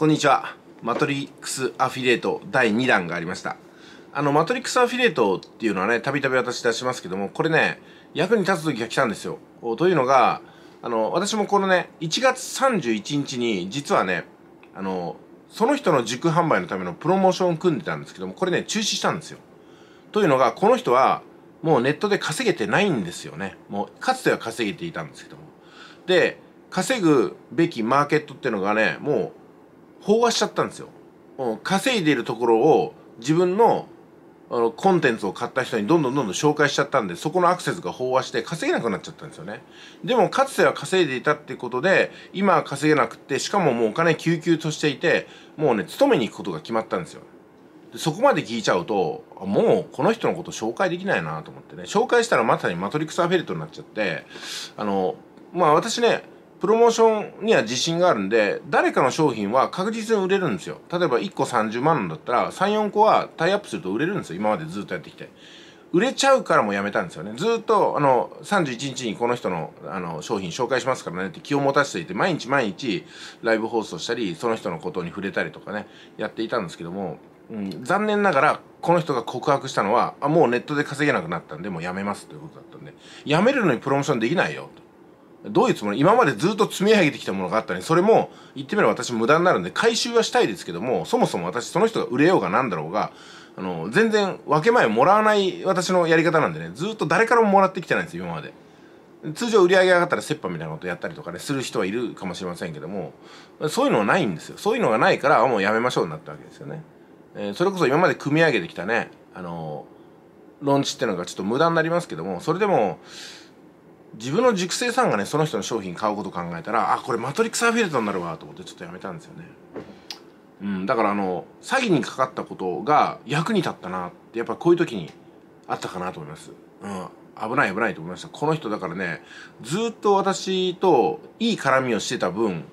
こんにちは。マトリックスアフィリエイト第2弾がありました。あの、マトリックスアフィリエイトっていうのはね、たびたび私出しますけども、これね、役に立つ時が来たんですよ。というのが、あの、私もこのね、1月31日に、実はね、あの、その人の塾販売のためのプロモーションを組んでたんですけども、これね、中止したんですよ。というのが、この人は、もうネットで稼げてないんですよね。もう、かつては稼げていたんですけども。で、稼ぐべきマーケットっていうのがね、もう飽和しちゃったんですよ。稼いでるところを自分のあのコンテンツを買った人にどんどんどんどん紹介しちゃったんでそこのアクセスが飽和して稼げなくなっちゃったんですよねでもかつては稼いでいたってことで今は稼げなくってしかももうお金救急としていてもうね勤めに行くことが決まったんですよでそこまで聞いちゃうともうこの人のこと紹介できないなと思ってね紹介したらまさにマトリックスアフェリトになっちゃってあのまあ私ねプロモーションには自信があるんで誰かの商品は確実に売れるんですよ例えば1個30万だったら34個はタイアップすると売れるんですよ今までずっとやってきて売れちゃうからもうやめたんですよねずっとあの31日にこの人のあの商品紹介しますからねって気を持たせていて毎日毎日ライブ放送したりその人のことに触れたりとかねやっていたんですけども、うん、残念ながらこの人が告白したのはあもうネットで稼げなくなったんでもうやめますということだったんでやめるのにプロモーションできないよと。どういうつもり今までずっと積み上げてきたものがあったのにそれも言ってみれば私無駄になるんで回収はしたいですけどもそもそも私その人が売れようが何だろうがあの全然分け前もらわない私のやり方なんでねずっと誰からももらってきてないんですよ今まで通常売り上げ上がったら折半みたいなことやったりとかねする人はいるかもしれませんけどもそういうのはないんですよそういうのがないからもうやめましょうになったわけですよね、えー、それこそ今まで組み上げてきたねあのー、論知っていうのがちょっと無駄になりますけどもそれでも自分の熟成さんがねその人の商品買うこと考えたらあこれマトリックスアフィエイトになるわと思ってちょっとやめたんですよね、うん、だからあの詐欺にかかったことが役に立ったなってやっぱこういう時にあったかなと思います、うん、危ない危ないと思いましたこの人だからねずっと私といい絡みをしてた分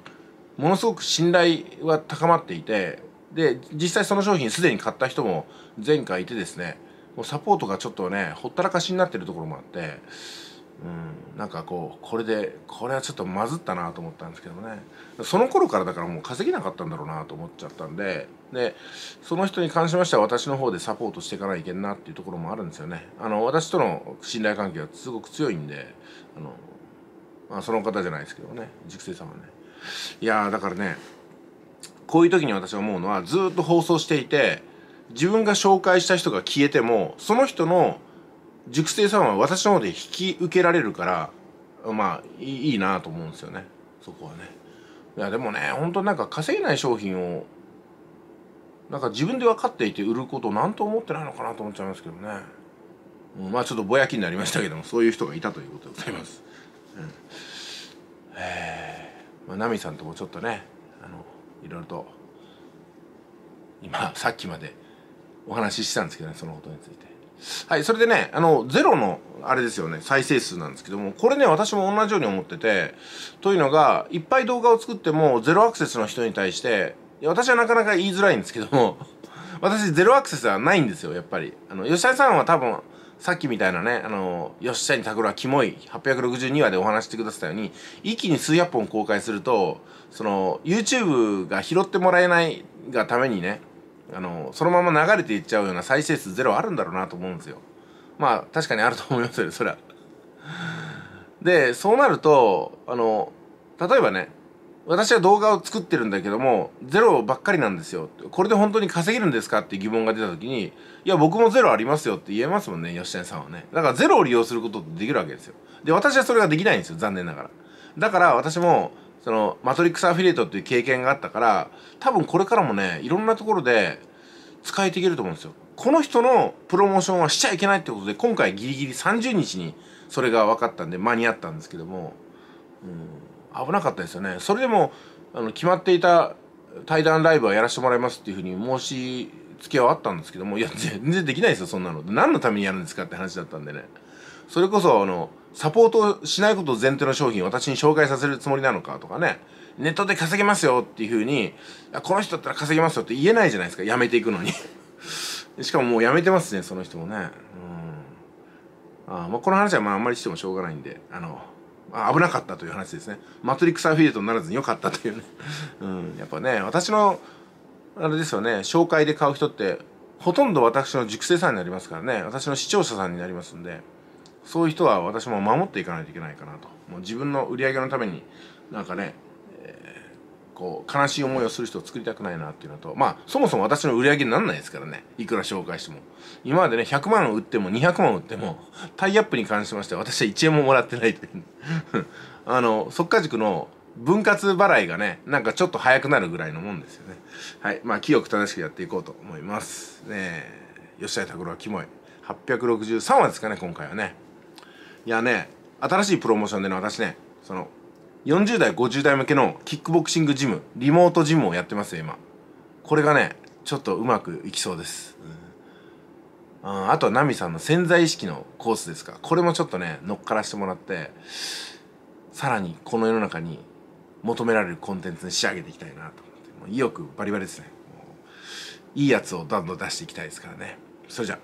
ものすごく信頼は高まっていてで実際その商品すでに買った人も前回いてですねもうサポートがちょっとねほったらかしになってるところもあってうん、なんかこうこれでこれはちょっとまずったなと思ったんですけどねその頃からだからもう稼げなかったんだろうなと思っちゃったんででその人に関しましては私の方でサポートしていかないといけんなっていうところもあるんですよねあの私との信頼関係はすごく強いんであの、まあ、その方じゃないですけどね塾生さんはねいやだからねこういう時に私は思うのはずっと放送していて自分が紹介した人が消えてもその人の熟成さんは私の方で引き受けられるからまあいいなと思うんですよねそこはねいやでもね本当なんか稼げない商品をなんか自分で分かっていて売ることなんと思ってないのかなと思っちゃいますけどね、うん、まあちょっとぼやきになりましたけどもそういう人がいたということでございます、うん、えまあ、ナミさんともちょっとねあのいろいろと今さっきまでお話ししたんですけどねそのことについてはい、それでね、あの、ゼロの、あれですよね、再生数なんですけども、これね、私も同じように思ってて、というのが、いっぱい動画を作っても、ゼロアクセスの人に対して、私はなかなか言いづらいんですけども、私、ゼロアクセスはないんですよ、やっぱり。あの、吉田さんは多分、さっきみたいなね、あの、吉谷拓郎はキモい862話でお話してくださったように、一気に数百本公開すると、その、YouTube が拾ってもらえないがためにね、あのそのまま流れていっちゃうような再生数ゼロあるんだろうなと思うんですよまあ確かにあると思いますよそりゃでそうなるとあの例えばね私は動画を作ってるんだけどもゼロばっかりなんですよこれで本当に稼げるんですかって疑問が出た時にいや僕もゼロありますよって言えますもんね吉谷さんはねだからゼロを利用することってできるわけですよで私はそれができないんですよ残念ながらだから私もそのマトリックスアフィリエイトっていう経験があったから多分これからもねいろんなところで使えていけると思うんですよ。この人のプロモーションはしちゃいけないってことで、今回ギリギリ30日にそれが分かったんで間に合ったんですけども、うん、危なかったですよね。それでも、あの、決まっていた対談ライブはやらせてもらいますっていうふうに申し付けはあったんですけども、いや、全然できないですよ、そんなの。何のためにやるんですかって話だったんでね。それこそ、あの、サポートしないことを前提の商品私に紹介させるつもりなのかとかね。ネットで稼げますよっていうふうに、この人だったら稼げますよって言えないじゃないですか、辞めていくのに しかももう辞めてますね、その人もね。うん。あまあ、この話はまああんまりしてもしょうがないんで、あの、まあ、危なかったという話ですね。マトリックスアフィリエイトにならずに良かったというね。うん、やっぱね、私の、あれですよね、紹介で買う人って、ほとんど私の熟成さんになりますからね、私の視聴者さんになりますんで、そういう人は私も守っていかないといけないかなと。もう自分の売り上げのために、なんかね、こう悲しい思いをする人を作りたくないなっていうのとまあそもそも私の売り上げになんないですからねいくら紹介しても今までね100万売っても200万売ってもタイアップに関しましては私は1円ももらってないという あの即か塾の分割払いがねなんかちょっと早くなるぐらいのもんですよねはいまあ清く正しくやっていこうと思いますねえ吉田拓郎はキモい863話ですかね今回はねいやね新しいプロモーションでね私ねその40代50代向けのキックボクシングジムリモートジムをやってますよ今これがねちょっとうまくいきそうです、うん、あとはナミさんの潜在意識のコースですかこれもちょっとね乗っからしてもらってさらにこの世の中に求められるコンテンツに仕上げていきたいなと思ってもう意欲バリバリですねいいやつをどんどん出していきたいですからねそれじゃあ